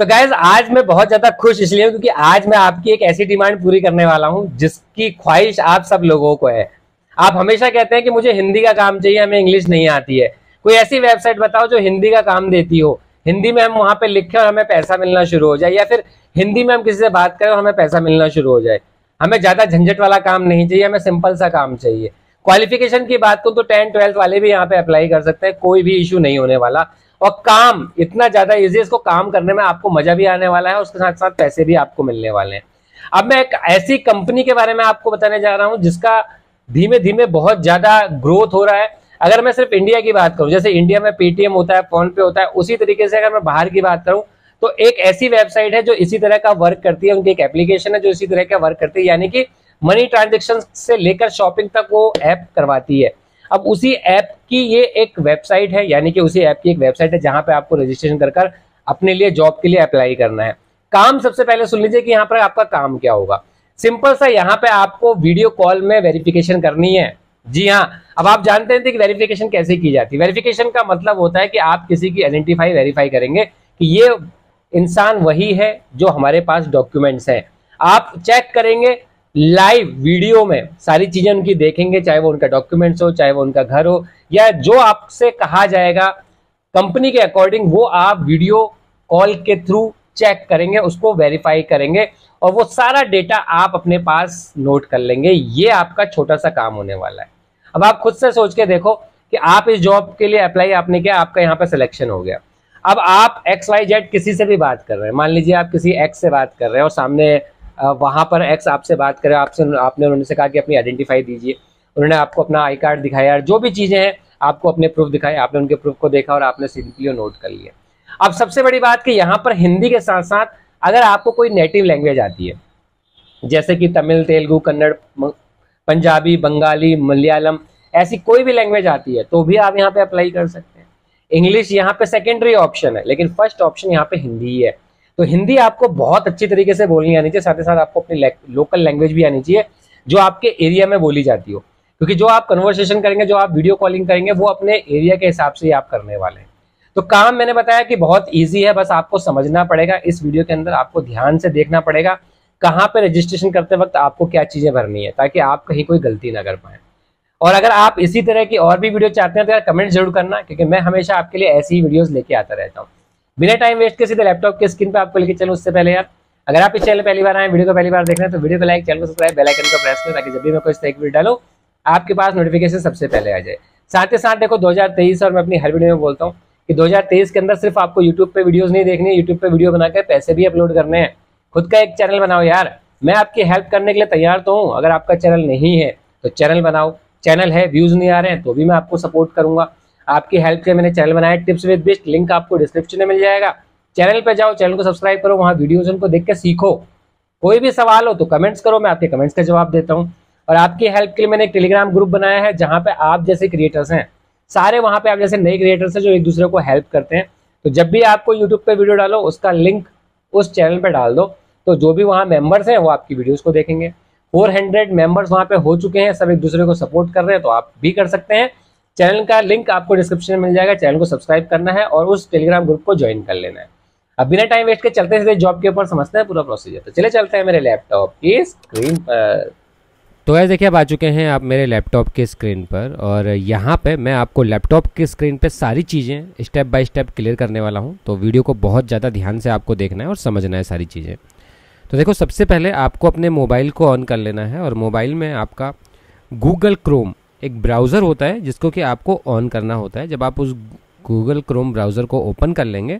तो गैज आज मैं बहुत ज्यादा खुश इसलिए हूँ क्योंकि आज मैं आपकी एक ऐसी डिमांड पूरी करने वाला हूँ जिसकी ख्वाहिश आप सब लोगों को है आप हमेशा कहते हैं कि मुझे हिंदी का काम चाहिए हमें इंग्लिश नहीं आती है कोई ऐसी वेबसाइट बताओ जो हिंदी का काम देती हो हिंदी में हम वहां पे लिखे और हमें पैसा मिलना शुरू हो जाए या फिर हिंदी में हम किसी से बात करें और हमें पैसा मिलना शुरू हो जाए हमें ज्यादा झंझट वाला काम नहीं चाहिए हमें सिंपल सा काम चाहिए क्वालिफिकेशन की बात करूँ तो टेंथ ट्वेल्थ वाले भी यहाँ पे अप्लाई कर सकते हैं कोई भी इशू नहीं होने वाला और काम इतना ज्यादा इजी इसको काम करने में आपको मजा भी आने वाला है उसके साथ साथ पैसे भी आपको मिलने वाले हैं अब मैं एक ऐसी कंपनी के बारे में आपको बताने जा रहा हूं जिसका धीमे धीमे बहुत ज्यादा ग्रोथ हो रहा है अगर मैं सिर्फ इंडिया की बात करूं जैसे इंडिया में पेटीएम होता है फोन पे होता है उसी तरीके से अगर मैं बाहर की बात करूं तो एक ऐसी वेबसाइट है जो इसी तरह का वर्क करती है उनकी एक एप्लीकेशन है जो इसी तरह का वर्क करती है यानी कि मनी ट्रांजेक्शन से लेकर शॉपिंग तक वो ऐप करवाती है अब उसी ऐप की ये एक वेबसाइट है यानी कि उसी ऐप की एक वेबसाइट है जहां पर आपको रजिस्ट्रेशन कर कर अपने लिए जॉब के लिए अप्लाई करना है काम सबसे पहले सुन लीजिए कि यहाँ पर आपका काम क्या होगा सिंपल सा यहाँ पे आपको वीडियो कॉल में वेरिफिकेशन करनी है जी हाँ अब आप जानते हैं कि वेरिफिकेशन कैसे की जाती है वेरिफिकेशन का मतलब होता है कि आप किसी की आइडेंटिफाई वेरीफाई करेंगे कि ये इंसान वही है जो हमारे पास डॉक्यूमेंट्स हैं आप चेक करेंगे लाइव वीडियो में सारी चीजें उनकी देखेंगे चाहे वो उनका डॉक्यूमेंट्स हो चाहे वो उनका घर हो या जो आपसे कहा जाएगा कंपनी के अकॉर्डिंग वो आप वीडियो कॉल के थ्रू चेक करेंगे उसको वेरीफाई करेंगे और वो सारा डेटा आप अपने पास नोट कर लेंगे ये आपका छोटा सा काम होने वाला है अब आप खुद से सोच के देखो कि आप इस जॉब के लिए अप्लाई आपने किया आपका यहाँ पर सिलेक्शन हो गया अब आप एक्स वाई जेड किसी से भी बात कर रहे हैं मान लीजिए आप किसी एक्स से बात कर रहे हैं और सामने वहाँ पर एक्स आपसे बात करे आपसे आपने उन्होंने से कहा कि अपनी आइडेंटिफाई दीजिए उन्होंने आपको अपना आई कार्ड दिखाया और जो भी चीज़ें हैं आपको अपने प्रूफ दिखाए आपने उनके प्रूफ को देखा और आपने सिंपली नोट कर लिया अब सबसे बड़ी बात कि यहाँ पर हिंदी के साथ साथ अगर आपको कोई नेटिव लैंग्वेज आती है जैसे कि तमिल तेलुगु कन्नड़ पंजाबी बंगाली मलयालम ऐसी कोई भी लैंग्वेज आती है तो भी आप यहाँ पे अप्लाई कर सकते हैं इंग्लिश यहाँ पे सेकेंडरी ऑप्शन है लेकिन फर्स्ट ऑप्शन यहाँ पे हिंदी ही है तो हिंदी आपको बहुत अच्छी तरीके से बोलनी आनी चाहिए साथ ही साथ आपको अपनी लोकल लैंग्वेज भी आनी चाहिए जो आपके एरिया में बोली जाती हो क्योंकि जो आप कन्वर्सेशन करेंगे जो आप वीडियो कॉलिंग करेंगे वो अपने एरिया के हिसाब से ही आप करने वाले हैं तो काम मैंने बताया कि बहुत ईजी है बस आपको समझना पड़ेगा इस वीडियो के अंदर आपको ध्यान से देखना पड़ेगा कहाँ पर रजिस्ट्रेशन करते वक्त आपको क्या चीज़ें भरनी है ताकि आप कहीं कोई गलती ना कर पाए और अगर आप इसी तरह की और भी वीडियो चाहते हैं तो यार कमेंट जरूर करना क्योंकि मैं हमेशा आपके लिए ऐसी ही वीडियोस लेके आता रहता हूँ बिना टाइम वेस्ट के सीधे लैपटॉप के स्क्रीन पर आपको लेकर चलो उससे पहले यार अगर आप इस चैनल पहली बार आए वीडियो को पहली बार देख रहे हैं तो वीडियो को लाइक चैनल को सब्सक्राइब बेलाइकन को प्रेस करें ताकि जब भी मैं कोई एक वीडियो डालू आपके पास नोटिफिकेशन सबसे पहले आ जाए साथ ही साथ देखो 2023 और मैं अपनी हर वीडियो में बोलता हूँ कि 2023 के अंदर सिर्फ आपको यूट्यूब पे वीडियोस नहीं देखने यूट्यूब पे वीडियो बनाकर पैसे भी अपलोड करने हैं खुद का एक चैनल बनाओ यार मैं आपकी हेल्प करने के लिए तैयार तो हूँ अगर आपका चैनल नहीं है तो चैनल बनाओ चैनल है व्यूज नहीं आ रहे हैं तो भी मैं आपको सपोर्ट करूंगा आपकी हेल्प के मैंने चैनल बनाया टिप्स विद बेस्ट लिंक आपको डिस्क्रिप्शन में मिल जाएगा चैनल पर जाओ चैनल को सब्सक्राइब करो वहाँ वीडियोज उनको देख के सीखो कोई भी सवाल हो तो कमेंट्स करो मैं आपके कमेंट्स का जवाब देता हूँ और आपकी हेल्प के लिए मैंने एक टेलीग्राम ग्रुप बनाया है जहाँ पे आप जैसे क्रिएटर्स हैं सारे वहाँ पे आप जैसे नए क्रिएटर्स हैं जो एक दूसरे को हेल्प करते हैं तो जब भी आपको यूट्यूब पे वीडियो डालो उसका लिंक उस चैनल पर डाल दो तो जो भी वहाँ मेंबर्स हैं वो आपकी वीडियोज को देखेंगे 400 मेंबर्स वहाँ पे हो चुके हैं सब एक दूसरे को सपोर्ट कर रहे हैं तो आप भी कर सकते हैं चैनल का लिंक आपको डिस्क्रिप्शन में मिल जाएगा चैनल को सब्सक्राइब करना है और उस टेलीग्राम ग्रुप को ज्वाइन कर लेना है अब बिना टाइम वेस्ट के चलते सीधे जॉब के ऊपर समझते हैं पूरा प्रोसीजर तो चले चलते हैं मेरे लैपटॉप की स्क्रीन पर तो ऐसे देखिए आप आ चुके हैं आप मेरे लैपटॉप के स्क्रीन पर और यहाँ पे मैं आपको लैपटॉप के स्क्रीन पे सारी चीज़ें स्टेप बाय स्टेप क्लियर करने वाला हूँ तो वीडियो को बहुत ज़्यादा ध्यान से आपको देखना है और समझना है सारी चीज़ें तो देखो सबसे पहले आपको अपने मोबाइल को ऑन कर लेना है और मोबाइल में आपका गूगल क्रोम एक ब्राउज़र होता है जिसको कि आपको ऑन करना होता है जब आप उस गूगल क्रोम ब्राउज़र को ओपन कर लेंगे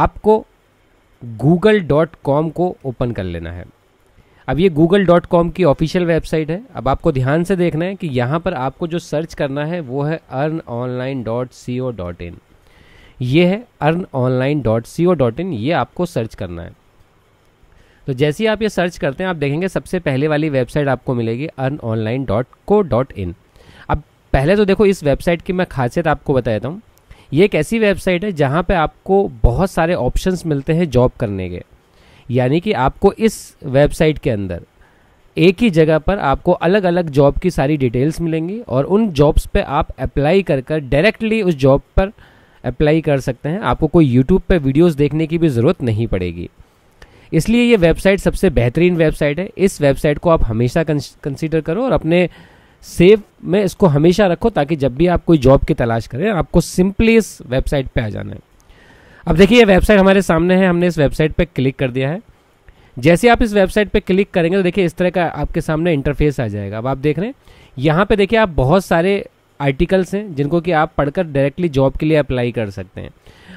आपको गूगल डॉट कॉम को ओपन कर लेना है अब ये गूगल डॉट कॉम की ऑफिशियल वेबसाइट है अब आपको ध्यान से देखना है कि यहाँ पर आपको जो सर्च करना है वो है earn online dot C O dot in ये है earn online dot C O dot in ये आपको सर्च करना है तो जैसे ही आप ये सर्च करते हैं आप देखेंगे सबसे पहले वाली वेबसाइट आपको मिलेगी earn online dot co dot in अब पहले तो देखो इस वेबसाइट की मैं खासियत आपको बता देता हूँ ये एक ऐसी वेबसाइट है जहाँ पर आपको बहुत सारे ऑप्शंस मिलते हैं जॉब करने के यानी कि आपको इस वेबसाइट के अंदर एक ही जगह पर आपको अलग अलग जॉब की सारी डिटेल्स मिलेंगी और उन जॉब्स पे आप अप्लाई कर कर डायरेक्टली उस जॉब पर अप्लाई कर सकते हैं आपको कोई यूट्यूब पे वीडियोस देखने की भी ज़रूरत नहीं पड़ेगी इसलिए ये वेबसाइट सबसे बेहतरीन वेबसाइट है इस वेबसाइट को आप हमेशा कंसिडर करो और अपने सेव में इसको हमेशा रखो ताकि जब भी आप कोई जॉब की तलाश करें आपको सिंपली इस वेबसाइट पे आ जाना है अब देखिए ये वेबसाइट हमारे सामने है हमने इस वेबसाइट पे क्लिक कर दिया है जैसे आप इस वेबसाइट पे क्लिक करेंगे तो देखिए इस तरह का आपके सामने इंटरफेस आ जाएगा अब आप देख रहे हैं यहाँ पे देखिए आप बहुत सारे आर्टिकल्स हैं जिनको कि आप पढ़कर डायरेक्टली जॉब के लिए अप्लाई कर सकते हैं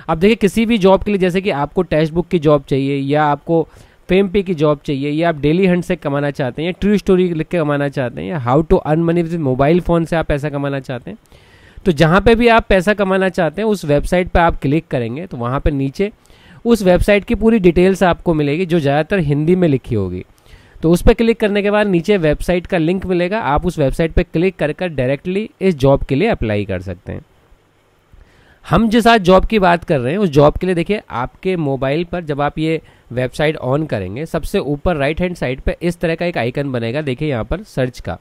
आप देखिए किसी भी जॉब के लिए जैसे कि आपको टेक्स्ट बुक की जॉब चाहिए या आपको फेम पे की जॉब चाहिए या आप डेली हंड से कमाना चाहते हैं या ट्रू स्टोरी लिख के कमाना चाहते हैं या how to earn money with mobile phone से आप पैसा कमाना चाहते हैं तो जहाँ पे भी आप पैसा कमाना चाहते हैं उस वेबसाइट पे आप क्लिक करेंगे तो वहाँ पे नीचे उस वेबसाइट की पूरी डिटेल्स आपको मिलेगी जो ज़्यादातर हिंदी में लिखी होगी तो उस पर क्लिक करने के बाद नीचे वेबसाइट का लिंक मिलेगा आप उस वेबसाइट पर क्लिक कर कर डायरेक्टली इस जॉब के लिए अप्लाई कर सकते हैं हम जिस आज जॉब की बात कर रहे हैं उस जॉब के लिए देखिए आपके मोबाइल पर जब आप ये वेबसाइट ऑन करेंगे सबसे ऊपर राइट हैंड साइड पर इस तरह का एक आइकन बनेगा देखिए यहाँ पर सर्च का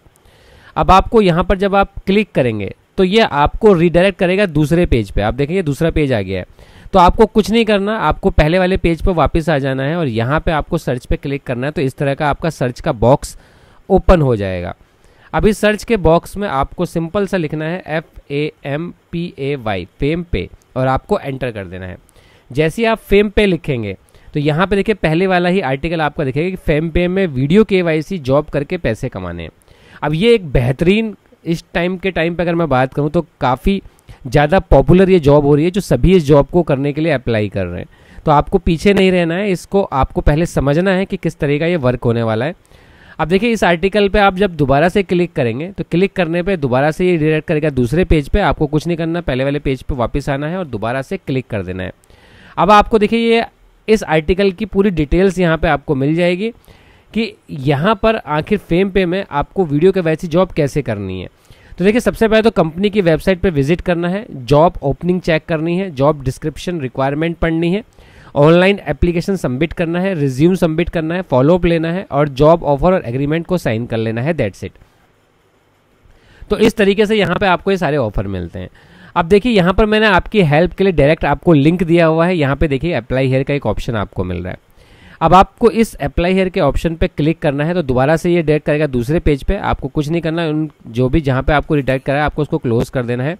अब आपको यहाँ पर जब आप क्लिक करेंगे तो ये आपको रिडायरेक्ट करेगा दूसरे पेज पे आप देखेंगे दूसरा पेज आ गया है तो आपको कुछ नहीं करना आपको पहले वाले पेज पर वापस आ जाना है और यहाँ पे आपको सर्च पे क्लिक करना है तो इस तरह का आपका सर्च का बॉक्स ओपन हो जाएगा अभी सर्च के बॉक्स में आपको सिंपल सा लिखना है F A M P A Y FamPay और आपको एंटर कर देना है जैसे ही आप फेम पे लिखेंगे तो यहाँ पे देखिए पहले वाला ही आर्टिकल आपका दिखेगा कि फेम पे में वीडियो के जॉब करके पैसे कमाने अब ये एक बेहतरीन इस टाइम के टाइम पे अगर मैं बात करूँ तो काफ़ी ज़्यादा पॉपुलर ये जॉब हो रही है जो सभी इस जॉब को करने के लिए अप्लाई कर रहे हैं तो आपको पीछे नहीं रहना है इसको आपको पहले समझना है कि किस तरह का ये वर्क होने वाला है अब देखिए इस आर्टिकल पे आप जब दोबारा से क्लिक करेंगे तो क्लिक करने पे दोबारा से ये डिरेक्ट करेगा दूसरे पेज पे आपको कुछ नहीं करना पहले वाले पेज पे वापस आना है और दोबारा से क्लिक कर देना है अब आपको देखिए ये इस आर्टिकल की पूरी डिटेल्स यहाँ पे आपको मिल जाएगी कि यहाँ पर आखिर फेम पे में आपको वीडियो के वैसी जॉब कैसे करनी है तो देखिए सबसे पहले तो कंपनी की वेबसाइट पर विजिट करना है जॉब ओपनिंग चेक करनी है जॉब डिस्क्रिप्शन रिक्वायरमेंट पढ़नी है ऑनलाइन एप्लीकेशन सबमिट करना है रिज्यूम सबमिट करना है फॉलोअप लेना है और जॉब ऑफर और एग्रीमेंट को साइन कर लेना है दैट्स इट तो इस तरीके से यहाँ पे आपको ये सारे ऑफर मिलते हैं अब देखिए यहाँ पर मैंने आपकी हेल्प के लिए डायरेक्ट आपको लिंक दिया हुआ है यहाँ पे देखिए अप्लाई हेयर का एक ऑप्शन आपको मिल रहा है अब आपको इस अप्लाई हेयर के ऑप्शन पे क्लिक करना है तो दोबारा से ये डायरेक्ट करेगा दूसरे पेज पे आपको कुछ नहीं करना उन जो भी जहाँ पे आपको रिडायरेक्ट करा है आपको उसको क्लोज कर देना है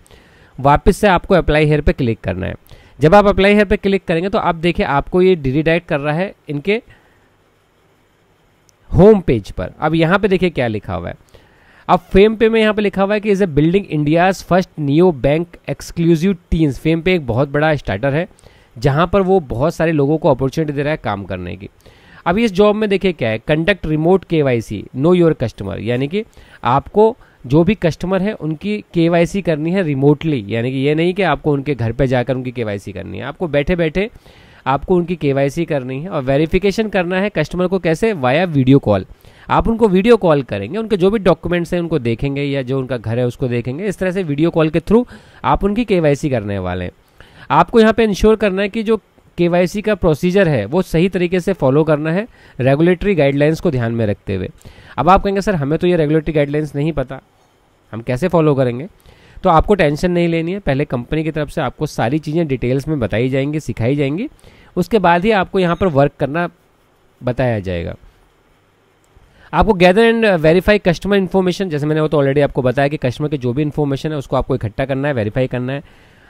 वापस से आपको अप्लाई हेयर पे क्लिक करना है जब आप अप्लाई हेयर पे क्लिक करेंगे तो आप देखिए आपको ये डिरीडाइट कर रहा है इनके होम पेज पर अब यहाँ पे देखिए क्या लिखा हुआ है अब फेम पे में यहाँ पे लिखा हुआ है कि is a building India first neo bank exclusive teams FamPay एक बहुत बड़ा स्टार्टर है जहाँ पर वो बहुत सारे लोगों को अपॉर्चुनिटी दे रहा है काम करने की अभी इस जॉब में देखिए क्या है कंडक्ट रिमोट के नो योर कस्टमर यानी कि आपको जो भी कस्टमर है उनकी के करनी है रिमोटली यानी कि ये नहीं कि आपको उनके घर पर जाकर उनकी के करनी है आपको बैठे बैठे आपको उनकी के करनी है और वेरिफिकेशन करना है कस्टमर को कैसे वाया वीडियो कॉल आप उनको वीडियो कॉल करेंगे उनके जो भी डॉक्यूमेंट्स हैं उनको देखेंगे या जो उनका घर है उसको देखेंगे इस तरह से वीडियो कॉल के थ्रू आप उनकी के करने वाले हैं आपको यहाँ पे इंश्योर करना है कि जो के का प्रोसीजर है वो सही तरीके से फॉलो करना है रेगुलेटरी गाइडलाइंस को ध्यान में रखते हुए अब आप कहेंगे सर हमें तो ये रेगुलेटरी गाइडलाइंस नहीं पता हम कैसे फॉलो करेंगे तो आपको टेंशन नहीं लेनी है पहले कंपनी की तरफ से आपको सारी चीज़ें डिटेल्स में बताई जाएंगी सिखाई जाएंगी उसके बाद ही आपको यहाँ पर वर्क करना बताया जाएगा आपको gather and verify customer information जैसे मैंने वो तो ऑलरेडी आपको बताया कि कस्टमर के जो भी इन्फॉर्मेशन है उसको आपको इकट्ठा करना है वेरीफाई करना है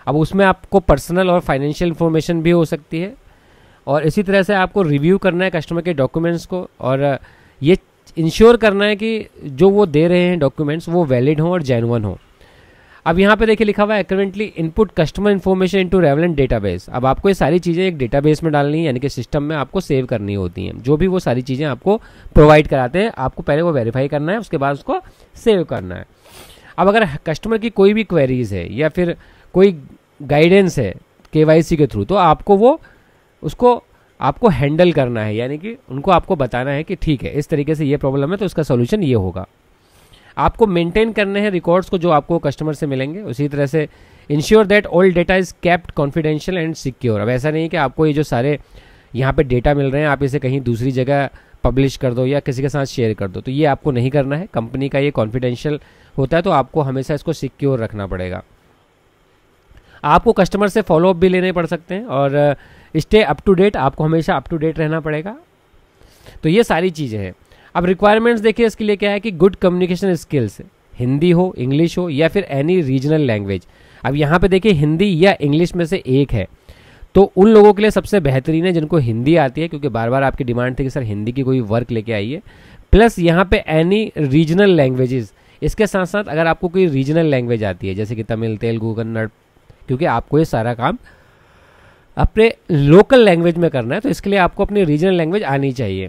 अब उसमें आपको पर्सनल और फाइनेंशियल इन्फॉर्मेशन भी हो सकती है और इसी तरह से आपको रिव्यू करना है कस्टमर के डॉक्यूमेंट्स को और ये इंश्योर करना है कि जो वो दे रहे हैं डॉक्यूमेंट्स वो वैलिड हों और जेनुअन हों अब यहाँ पे देखिए लिखा हुआ है currently input customer information into relevant database अब आपको ये सारी चीज़ें एक डेटाबेस में डालनी है यानी कि सिस्टम में आपको सेव करनी होती हैं जो भी वो सारी चीज़ें आपको प्रोवाइड कराते हैं आपको पहले वो वेरीफाई करना है उसके बाद उसको सेव करना है अब अगर कस्टमर की कोई भी क्वेरीज है या फिर कोई गाइडेंस है के के थ्रू तो आपको वो उसको आपको हैंडल करना है यानी कि उनको आपको बताना है कि ठीक है इस तरीके से ये प्रॉब्लम है तो इसका सोल्यूशन ये होगा आपको मेंटेन करने हैं रिकॉर्ड्स को जो आपको कस्टमर से मिलेंगे उसी तरह से ensure that all data is kept confidential and secure अब ऐसा नहीं कि आपको ये जो सारे यहाँ पे डेटा मिल रहे हैं आप इसे कहीं दूसरी जगह पब्लिश कर दो या किसी के साथ शेयर कर दो तो ये आपको नहीं करना है कंपनी का ये कॉन्फिडेंशियल होता है तो आपको हमेशा इसको सिक्योर रखना पड़ेगा आपको कस्टमर से फॉलोअप भी लेने पड़ सकते हैं और स्टे अप टू डेट आपको हमेशा अप टू डेट रहना पड़ेगा तो ये सारी चीज़ें हैं अब रिक्वायरमेंट्स देखिए इसके लिए क्या है कि गुड कम्युनिकेशन स्किल्स हिंदी हो इंग्लिश हो या फिर एनी रीजनल लैंग्वेज अब यहाँ पे देखिए हिंदी या इंग्लिश में से एक है तो उन लोगों के लिए सबसे बेहतरीन है जिनको हिंदी आती है क्योंकि बार बार आपकी डिमांड थी कि सर हिंदी की कोई वर्क लेके आइए प्लस यहाँ पे एनी रीजनल लैंग्वेजेस इसके साथ साथ अगर आपको कोई रीजनल लैंग्वेज आती है जैसे कि तमिल तेलुगु कन्नड़ क्योंकि आपको ये सारा काम अपने लोकल लैंग्वेज में करना है तो इसके लिए आपको अपनी रीजनल लैंग्वेज आनी चाहिए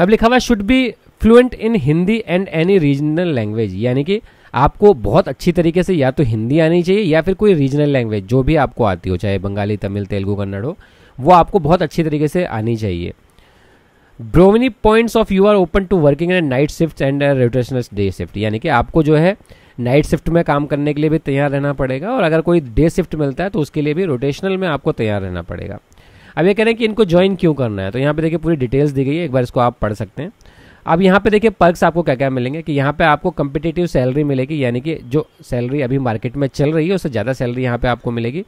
अब लिखा हुआ should be fluent in Hindi and any regional language यानी कि आपको बहुत अच्छी तरीके से या तो हिंदी आनी चाहिए या फिर कोई रीजनल लैंग्वेज जो भी आपको आती हो चाहे बंगाली तमिल तेलुगु कन्नड़ हो वो आपको बहुत अच्छी तरीके से आनी चाहिए ब्रोमिनी points of you are open to working and night shift and rotational day shift यानी कि आपको जो है नाइट शिफ्ट में काम करने के लिए भी तैयार रहना पड़ेगा और अगर कोई डे शिफ्ट मिलता है तो उसके लिए भी रोटेशनल में आपको तैयार रहना पड़ेगा अब ये कह रहे हैं कि इनको ज्वाइन क्यों करना है तो यहाँ पे देखिए पूरी डिटेल्स दी गई है एक बार इसको आप पढ़ सकते हैं अब यहाँ पे देखिए पर्क्स आपको क्या क्या मिलेंगे कि यहाँ पे आपको कम्पिटेटिव सैलरी मिलेगी यानी कि जो सैलरी अभी मार्केट में चल रही है उससे ज़्यादा सैलरी यहाँ पे आपको मिलेगी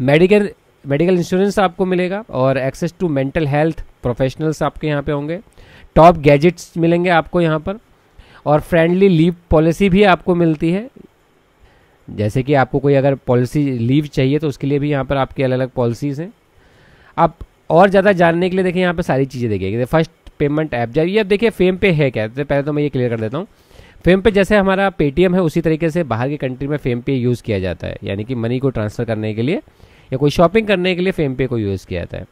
मेडिकल मेडिकल इंश्योरेंस आपको मिलेगा और access to mental health professionals आपके यहाँ पे होंगे टॉप गैजेट्स मिलेंगे आपको यहाँ पर और फ्रेंडली लीव पॉलिसी भी आपको मिलती है जैसे कि आपको कोई अगर पॉलिसी लीव चाहिए तो उसके लिए भी यहाँ पर आपके अलग अलग पॉलिसीज़ हैं आप और ज़्यादा जानने के लिए देखिए यहाँ पर सारी चीज़ें देखिए फर्स्ट पेमेंट ऐप जाइए अब देखिए फेम पे है क्या तो पहले तो मैं ये क्लियर कर देता हूँ फेम पे जैसे हमारा पेटीएम है उसी तरीके से बाहर की कंट्री में फेम पे यूज़ किया जाता है यानी कि मनी को ट्रांसफ़र करने के लिए या कोई शॉपिंग करने के लिए फेम पे को यूज़ किया जाता है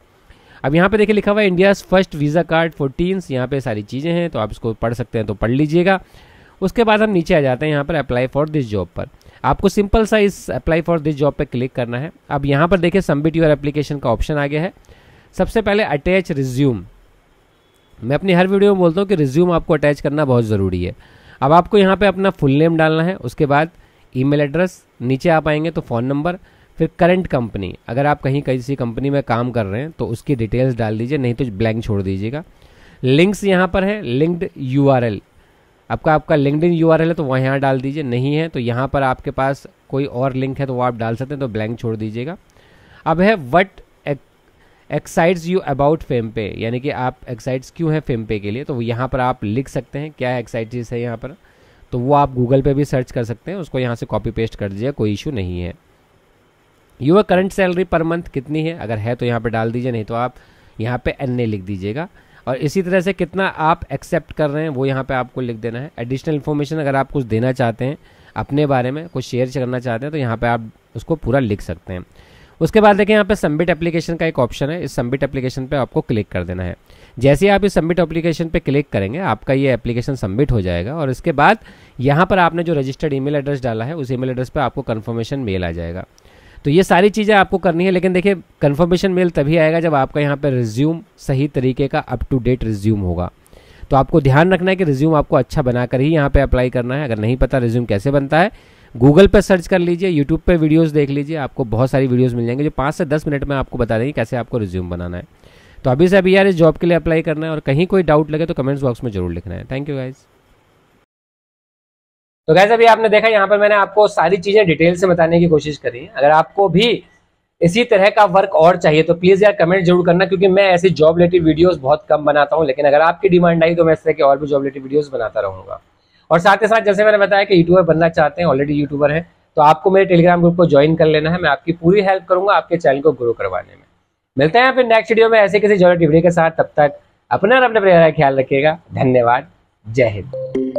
अब यहाँ पे देखिए लिखा हुआ है India first visa card fourteen यहाँ पे सारी चीज़ें हैं तो आप इसको पढ़ सकते हैं तो पढ़ लीजिएगा उसके बाद हम नीचे आ जाते हैं यहाँ पर अप्लाई फॉर दिस जॉब पर आपको सिंपल सा इस अप्लाई फॉर दिस जॉब पर क्लिक करना है अब यहाँ पर देखिए सबमिट योर एप्लीकेशन का ऑप्शन आ गया है सबसे पहले अटैच रिज्यूम मैं अपनी हर वीडियो में बोलता हूँ कि रिज्यूम आपको अटैच करना बहुत ज़रूरी है अब आपको यहाँ पे अपना फुल नेम डालना है उसके बाद ईमेल एड्रेस नीचे आप आएंगे तो फ़ोन नंबर फिर करंट कंपनी अगर आप कहीं किसी कंपनी में काम कर रहे हैं तो उसकी डिटेल्स डाल दीजिए नहीं तो ब्लैंक छोड़ दीजिएगा लिंक्स यहाँ पर है लिंक्ड यू आपका आपका लिंकड इन यू है तो वह यहाँ डाल दीजिए नहीं है तो यहाँ पर आपके पास कोई और लिंक है तो वो आप डाल सकते हैं तो ब्लैंक छोड़ दीजिएगा अब है what excites you about FamPay यानी कि आप एक्साइट्स क्यों हैं फेम पे के लिए तो यहाँ पर आप लिख सकते हैं क्या एक्साइट है यहाँ पर तो वो आप गूगल पे भी सर्च कर सकते हैं उसको यहाँ से कॉपी पेस्ट कर दीजिए कोई इशू नहीं है your current salary per month कितनी है अगर है तो यहाँ पे डाल दीजिए नहीं तो आप यहाँ पे एन ए लिख दीजिएगा और इसी तरह से कितना आप एक्सेप्ट कर रहे हैं वो यहाँ पे आपको लिख देना है एडिशनल इन्फॉर्मेशन अगर आप कुछ देना चाहते हैं अपने बारे में कुछ शेयर करना चाहते हैं तो यहाँ पे आप उसको पूरा लिख सकते हैं उसके बाद देखें यहाँ पे सबमिट एप्लीकेशन का एक ऑप्शन है इस सबमिट एप्लीकेशन पे आपको क्लिक कर देना है जैसे ही आप इस सबमिट एप्लीकेशन पे क्लिक करेंगे आपका ये एप्लीकेशन सबमिट हो जाएगा और इसके बाद यहाँ पर आपने जो रजिस्टर्ड ईमेल एड्रेस डाला है उस ईमेल एड्रेस पर आपको कन्फर्मेशन मेल आ जाएगा तो ये सारी चीज़ें आपको करनी है लेकिन देखिए कन्फर्मेशन मेल तभी आएगा जब आपका यहाँ पर रिज्यूम सही तरीके का अप टू डेट रिज्यूम होगा तो आपको ध्यान रखना है कि रिज्यूम आपको अच्छा बनाकर ही यहाँ पे अप्लाई करना है अगर नहीं पता रिज्यूम कैसे बनता है गूगल पर सर्च कर लीजिए यूट्यूब पर वीडियोस देख लीजिए आपको बहुत सारी वीडियोस मिल जाएंगे जो पाँच से दस मिनट में आपको बता देंगे कैसे आपको रिज्यूम बनाना है तो अभी से अभी यार इस जॉब के लिए अप्लाई करना है और कहीं कोई डाउट लगे तो कमेंट्स बॉक्स में जरूर लिखना है थैंक यू गाइज़ तो गैस अभी आपने देखा यहाँ पर मैंने आपको सारी चीजें डिटेल से बताने की कोशिश करी अगर आपको भी इसी तरह का वर्क और चाहिए तो प्लीज यार कमेंट जरूर करना क्योंकि मैं ऐसे जॉब रिलेटेड वीडियोस बहुत कम बनाता हूँ लेकिन अगर आपकी डिमांड आई तो मैं इस तरह के और भी जॉब रिलेटेड वीडियोस बनाता रहूंगा और साथ ही साथ जैसे मैंने बताया कि यूट्यूबर बनना चाहते हैं ऑलरेडी यूट्यूबर है तो आपको मेरे टेलीग्राम ग्रुप को ज्वाइन कर लेना है मैं आपकी पूरी हेल्प करूंगा आपके चैनल को ग्रो करवाने में मिलते हैं फिर नेक्स्ट वीडियो में ऐसे किसी जॉब रिलेटेड वीडियो के साथ तब तक अपना और अपने परिवार का ख्याल रखिएगा धन्यवाद जय हिंद